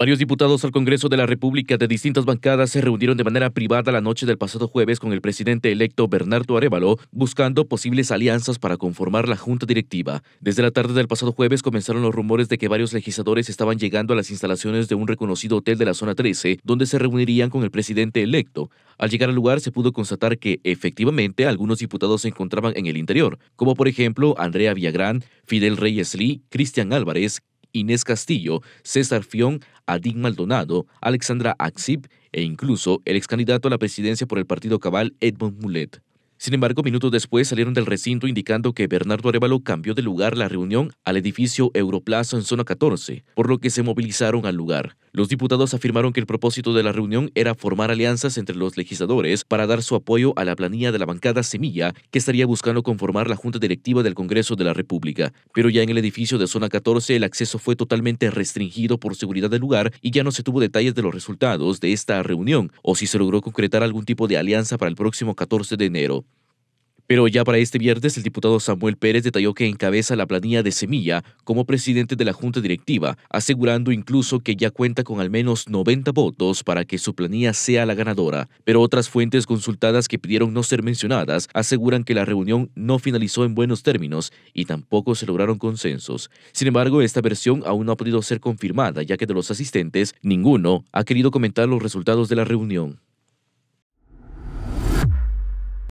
Varios diputados al Congreso de la República de distintas bancadas se reunieron de manera privada la noche del pasado jueves con el presidente electo Bernardo Arevalo, buscando posibles alianzas para conformar la junta directiva. Desde la tarde del pasado jueves comenzaron los rumores de que varios legisladores estaban llegando a las instalaciones de un reconocido hotel de la zona 13, donde se reunirían con el presidente electo. Al llegar al lugar se pudo constatar que efectivamente algunos diputados se encontraban en el interior, como por ejemplo Andrea Villagrán, Fidel Reyes Lee, Cristian Álvarez, Inés Castillo, César Fion, Adín Maldonado, Alexandra Axip e incluso el ex candidato a la presidencia por el partido cabal Edmond Mulet. Sin embargo, minutos después salieron del recinto indicando que Bernardo Arevalo cambió de lugar la reunión al edificio Europlazo en zona 14, por lo que se movilizaron al lugar. Los diputados afirmaron que el propósito de la reunión era formar alianzas entre los legisladores para dar su apoyo a la planilla de la bancada Semilla, que estaría buscando conformar la Junta Directiva del Congreso de la República. Pero ya en el edificio de Zona 14 el acceso fue totalmente restringido por seguridad del lugar y ya no se tuvo detalles de los resultados de esta reunión o si se logró concretar algún tipo de alianza para el próximo 14 de enero. Pero ya para este viernes, el diputado Samuel Pérez detalló que encabeza la planilla de Semilla como presidente de la Junta Directiva, asegurando incluso que ya cuenta con al menos 90 votos para que su planilla sea la ganadora. Pero otras fuentes consultadas que pidieron no ser mencionadas aseguran que la reunión no finalizó en buenos términos y tampoco se lograron consensos. Sin embargo, esta versión aún no ha podido ser confirmada, ya que de los asistentes, ninguno ha querido comentar los resultados de la reunión.